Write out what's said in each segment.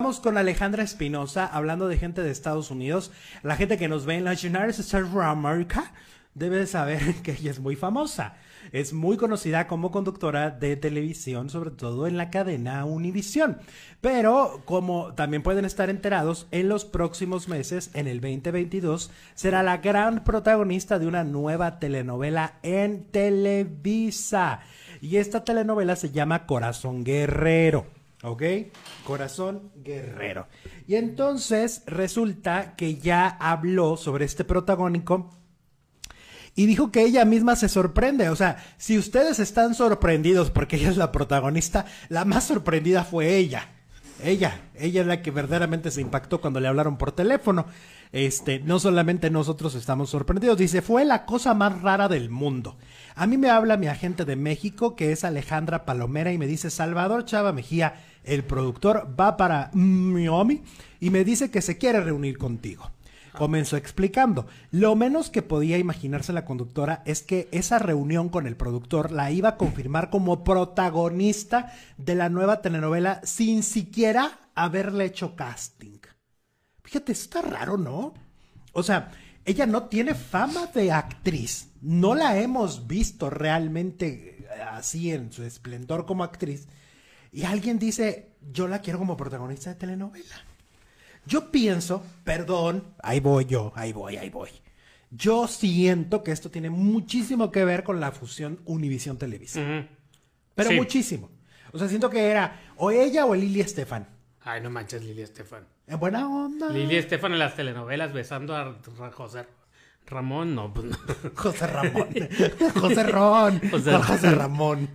Vamos con Alejandra Espinosa, hablando de gente de Estados Unidos. La gente que nos ve en la United States of America debe saber que ella es muy famosa. Es muy conocida como conductora de televisión, sobre todo en la cadena Univisión. Pero, como también pueden estar enterados, en los próximos meses, en el 2022, será la gran protagonista de una nueva telenovela en Televisa. Y esta telenovela se llama Corazón Guerrero. ¿Ok? Corazón guerrero. Y entonces resulta que ya habló sobre este protagónico y dijo que ella misma se sorprende. O sea, si ustedes están sorprendidos porque ella es la protagonista, la más sorprendida fue ella. Ella, ella es la que verdaderamente se impactó cuando le hablaron por teléfono. Este, no solamente nosotros estamos sorprendidos, dice, fue la cosa más rara del mundo. A mí me habla mi agente de México, que es Alejandra Palomera, y me dice, Salvador Chava Mejía, el productor va para Miami y me dice que se quiere reunir contigo. Comenzó explicando. Lo menos que podía imaginarse la conductora es que esa reunión con el productor la iba a confirmar como protagonista de la nueva telenovela sin siquiera haberle hecho casting. Fíjate, está raro, ¿no? O sea, ella no tiene fama de actriz. No la hemos visto realmente eh, así en su esplendor como actriz y alguien dice, yo la quiero como protagonista de telenovela. Yo pienso, perdón, ahí voy yo, ahí voy, ahí voy. Yo siento que esto tiene muchísimo que ver con la fusión Univisión Televisa. Pero muchísimo. O sea, siento que era o ella o Lili Estefan. Ay, no manches, Lili Estefan. En buena onda. Lili Estefan en las telenovelas besando a José Ramón, no, pues José Ramón. José Ron. José Ramón.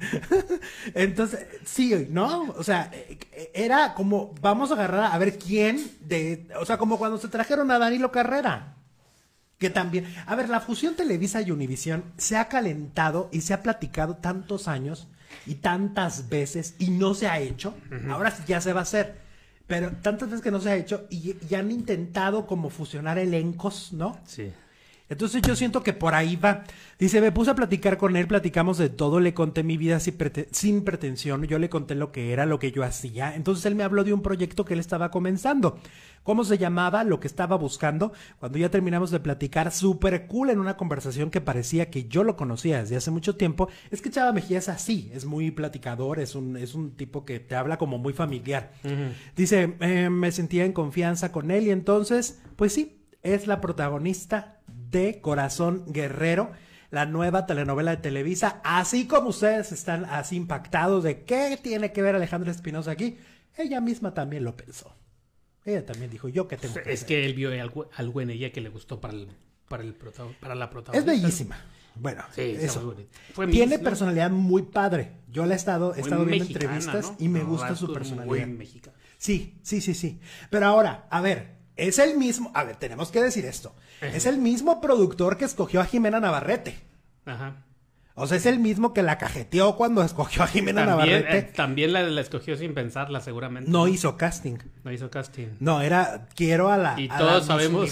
Entonces, sí, ¿no? O sea, eh, era como, vamos a agarrar a ver quién de. O sea, como cuando se trajeron a Danilo Carrera. Que también. A ver, la fusión Televisa y Univisión se ha calentado y se ha platicado tantos años y tantas veces y no se ha hecho. ahora sí ya se va a hacer. Pero tantas veces que no se ha hecho y, y han intentado como fusionar elencos, ¿no? Sí entonces yo siento que por ahí va. Dice, me puse a platicar con él, platicamos de todo, le conté mi vida sin, pretensión, yo le conté lo que era, lo que yo hacía. Entonces él me habló de un proyecto que él estaba comenzando, cómo se llamaba, lo que estaba buscando. Cuando ya terminamos de platicar, súper cool en una conversación que parecía que yo lo conocía desde hace mucho tiempo, es que Chava Mejía es así, es muy platicador, es un, es un tipo que te habla como muy familiar. Dice, eh, me sentía en confianza con él y entonces, pues sí, es la protagonista de Corazón Guerrero, la nueva telenovela de Televisa. Así como ustedes están así impactados de qué tiene que ver Alejandro Espinosa aquí, ella misma también lo pensó. Ella también dijo, yo que tengo que Es que él vio algo, en ella que le gustó para, para, el para la protagonista. Es bellísima. Bueno, eso. Tiene personalidad muy padre. Yo la he estado, he estado viendo entrevistas y me gusta su personalidad. sí, sí, sí, sí. Pero ahora, a ver, es el mismo, a ver, tenemos que decir esto. Es el mismo productor que escogió a Jimena Navarrete. Ajá. O sea, es el mismo que la cajeteó cuando escogió a Jimena eh, Navarrete. también la, escogió sin pensarla, seguramente. No hizo casting. No hizo casting. No, era quiero a la. Y todos sabemos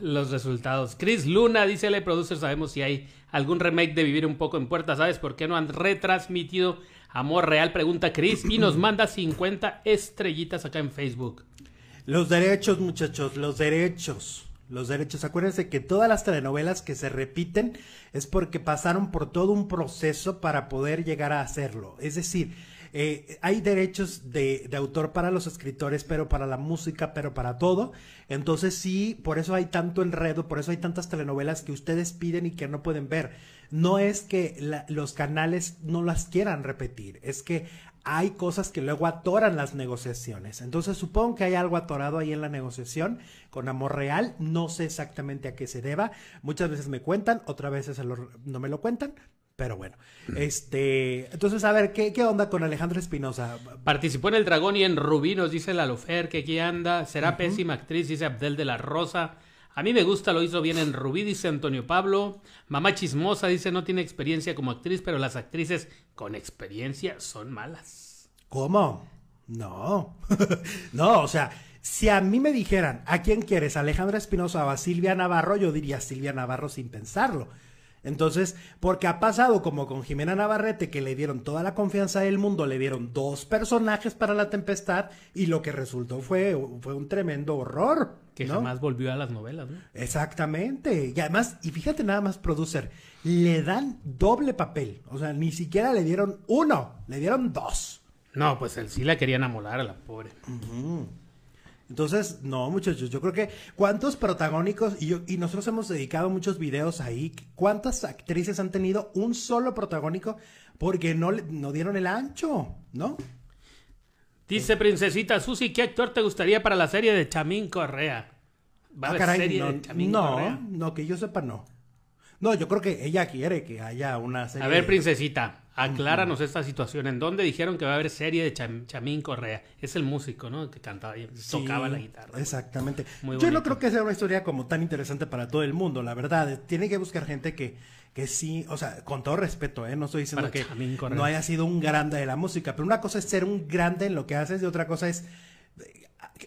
los resultados. Chris Luna dice le producer, sabemos si hay algún remake de Vivir un poco en Puerta. ¿Sabes por qué no han retransmitido Amor Real? Pregunta Chris. Y nos manda 50 estrellitas acá en Facebook. Los derechos, muchachos, los derechos. Los derechos. Acuérdense que todas las telenovelas que se repiten es porque pasaron por todo un proceso para poder llegar a hacerlo. Es decir, eh, hay derechos de, autor para los escritores, pero para la música, pero para todo. Entonces sí, por eso hay tanto enredo, por eso hay tantas telenovelas que ustedes piden y que no pueden ver. No es que los canales no las quieran repetir, es que hay cosas que luego atoran las negociaciones. Entonces supongo que hay algo atorado ahí en la negociación con Amor Real. No sé exactamente a qué se deba. Muchas veces me cuentan, otras veces no me lo cuentan. Pero bueno, mm. este, entonces a ver, ¿qué, qué onda con Alejandra Espinosa? Participó en El Dragón y en Rubí, nos dice la Lofer, que aquí anda, será pésima actriz, dice Abdel de la Rosa. A mí me gusta, lo hizo bien en Rubí, dice Antonio Pablo. Mamá chismosa dice, no tiene experiencia como actriz, pero las actrices con experiencia son malas. ¿Cómo? No, no, o sea, si a mí me dijeran, ¿a quién quieres? ¿Alejandra Espinosa o a Silvia Navarro? Yo diría Silvia Navarro sin pensarlo entonces, porque ha pasado como con Jimena Navarrete, que le dieron toda la confianza del mundo, le dieron dos personajes para la tempestad y lo que resultó fue, un tremendo horror. Que jamás volvió a las novelas, ¿no? Exactamente. Y además, y fíjate nada más, producer, le dan doble papel. O sea, ni siquiera le dieron uno, le dieron dos. No, pues él sí la querían amolar a la pobre. Entonces, no, muchachos, yo creo que cuántos protagónicos, y, nosotros hemos dedicado muchos videos ahí, cuántas actrices han tenido un solo protagónico porque no, no dieron el ancho, ¿no? Dice eh, Princesita Susi, ¿qué actor te gustaría para la serie de Chamín Correa? ¿Va ah, serie no, de Chamín no, No, que yo sepa no. No, yo creo que ella quiere que haya una serie. A ver, Princesita. Acláranos esta situación. ¿En dónde dijeron que va a haber serie de Chamín Correa? Es el músico, ¿no? Que cantaba y tocaba la guitarra. Exactamente. Yo no creo que sea una historia como tan interesante para todo el mundo, la verdad. Tiene que buscar gente que, que sí, o sea, con todo respeto, ¿eh? No estoy diciendo que no haya sido un grande de la música, pero una cosa es ser un grande en lo que haces y otra cosa es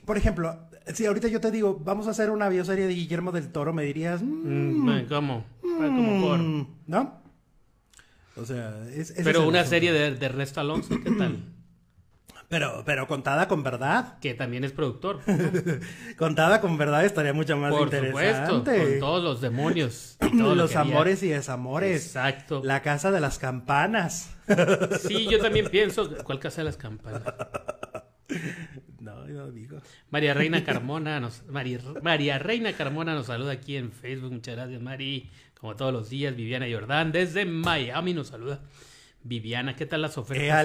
por ejemplo, si ahorita yo te digo, vamos a hacer una bioserie de Guillermo del Toro, me dirías, mm, mm, ¿cómo? ¿No? O sea, es, Pero una serie de, de Ernesto Alonso, ¿qué tal? Pero, pero contada con verdad. Que también es productor. contada con verdad estaría mucho más Por Supuesto, con todos los demonios. todos los amores y desamores. Exacto. La casa de las campanas. sí, yo también pienso. ¿Cuál casa de las campanas? No, no digo. María Reina Carmona nos, María, María Reina Carmona nos saluda aquí en Facebook. Muchas gracias, Mari. Como todos los días, Viviana Jordán desde Miami nos saluda. Viviana, ¿qué tal las ofertas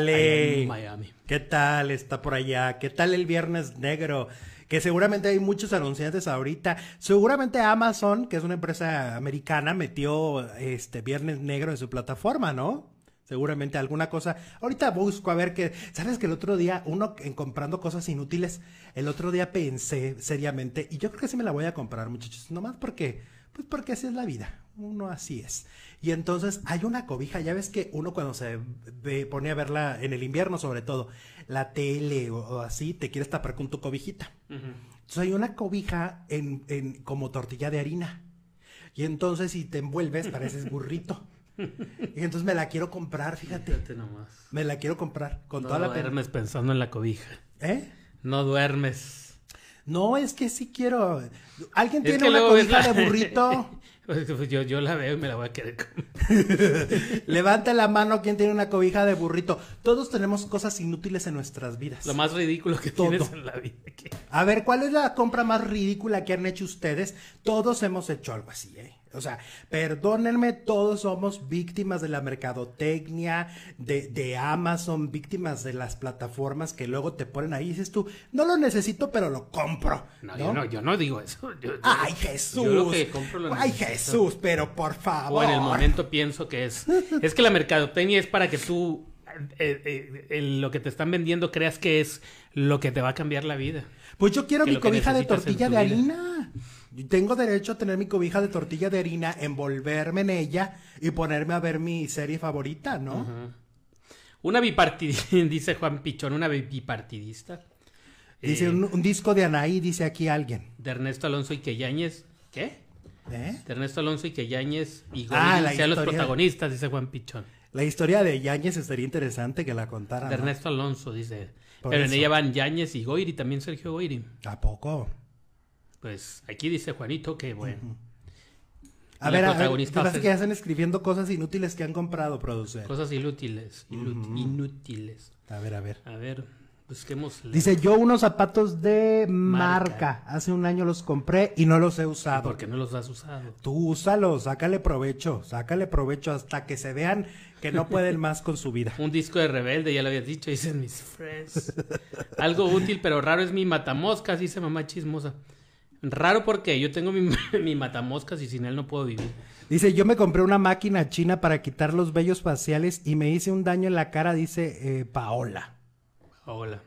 Miami? ¿Qué tal está por allá? ¿Qué tal el Viernes Negro? Que seguramente hay muchos anunciantes ahorita. Seguramente Amazon, que es una empresa americana, metió este Viernes Negro en su plataforma, ¿no? Seguramente alguna cosa. Ahorita busco a ver qué... ¿Sabes que el otro día, uno en comprando cosas inútiles, el otro día pensé seriamente, y yo creo que sí me la voy a comprar, muchachos. Nomás porque, pues porque así es la vida uno así es. Y entonces hay una cobija, ya ves que uno cuando se pone a verla en el invierno sobre todo, la tele o, así, te quieres tapar con tu cobijita. Entonces hay una cobija en, en, como tortilla de harina. Y entonces si te envuelves pareces burrito. Y entonces me la quiero comprar, fíjate. fíjate nomás. Me la quiero comprar con no toda la... No duermes pensando en la cobija. ¿Eh? No duermes. No, es que sí quiero. ¿Alguien tiene una cobija de burrito? Pues yo, la veo y me la voy a quedar con Levanta la mano quien tiene una cobija de burrito. Todos tenemos cosas inútiles en nuestras vidas. Lo más ridículo que tienes en la vida. A ver, ¿cuál es la compra más ridícula que han hecho ustedes? Todos hemos hecho algo así, ¿eh? O sea, perdónenme, todos somos víctimas de la mercadotecnia, de, Amazon, víctimas de las plataformas que luego te ponen ahí y dices tú, no lo necesito, pero lo compro. No, Yo, no digo eso. Ay, Jesús. Ay, Jesús, pero por favor. O en el momento pienso que es. es que la mercadotecnia es para que tú, eh, eh, eh lo que te están vendiendo, creas que es lo que te va a cambiar la vida. Pues yo quiero mi cobija de tortilla de harina. Tengo derecho a tener mi cobija de tortilla de harina, envolverme en ella y ponerme a ver mi serie favorita, ¿no? Una bipartidista, dice Juan Pichón, una bipartidista. Dice eh, un, disco de Anaí, dice aquí alguien. De Ernesto Alonso y Queyáñez. ¿Qué? ¿Eh? De Ernesto Alonso y Queyáñez ah, y Gómez ah, sean los protagonistas, dice Juan Pichón. La historia de Yáñez estaría interesante que la contara. De Ernesto Alonso, dice. Pero en ella van Yáñez y Goiri, también Sergio Goiri. ¿A poco? Pues aquí dice Juanito que bueno. A ver, a ver, que hacen escribiendo cosas inútiles que han comprado, producer. Cosas inútiles, inútiles. A ver, a ver. A ver, busquemos. Pues, dice, yo unos zapatos de marca. Hace un año los compré y no los he usado. ¿Por qué no los has usado? Tú úsalos, sácale provecho, sácale provecho hasta que se vean que no pueden más con su vida. un disco de rebelde, ya lo habías dicho, dicen mis friends. Algo útil pero raro es mi matamoscas, dice mamá chismosa. Raro porque yo tengo mi, matamoscas y sin él no puedo vivir. Dice, yo me compré una máquina china para quitar los vellos faciales y me hice un daño en la cara, dice eh, Paola. Paola.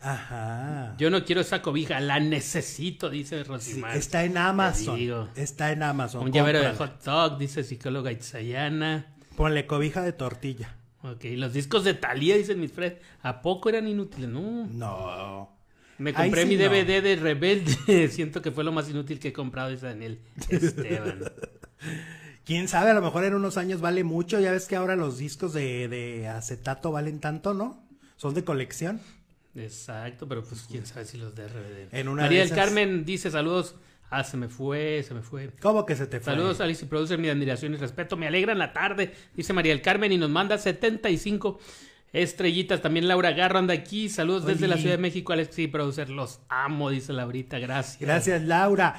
Ajá. Yo no quiero esa cobija, la necesito, dice Rosimar. está en Amazon. Está en Amazon. Un llavero de hot dog, dice psicóloga Itzayana. Ponle cobija de tortilla. Ok, los discos de Thalía, dice mis friends. ¿A poco eran inútiles? No. No. Me compré mi DVD de Rebelde. Siento que fue lo más inútil que he comprado, dice Daniel Esteban. Quién sabe, a lo mejor en unos años vale mucho. Ya ves que ahora los discos de, acetato valen tanto, ¿no? Son de colección. Exacto, pero pues quién sabe si los de RBD. En María del Carmen dice saludos. Ah, se me fue, se me fue. ¿Cómo que se te fue? Saludos, Alice y Producer, mi admiración y respeto. Me alegran la tarde, dice María del Carmen y nos manda 75 Estrellitas, también Laura Garro anda aquí. Saludos desde la Ciudad de México, Alex sí, Producer. Los amo, dice Laurita. Gracias. Gracias, Laura.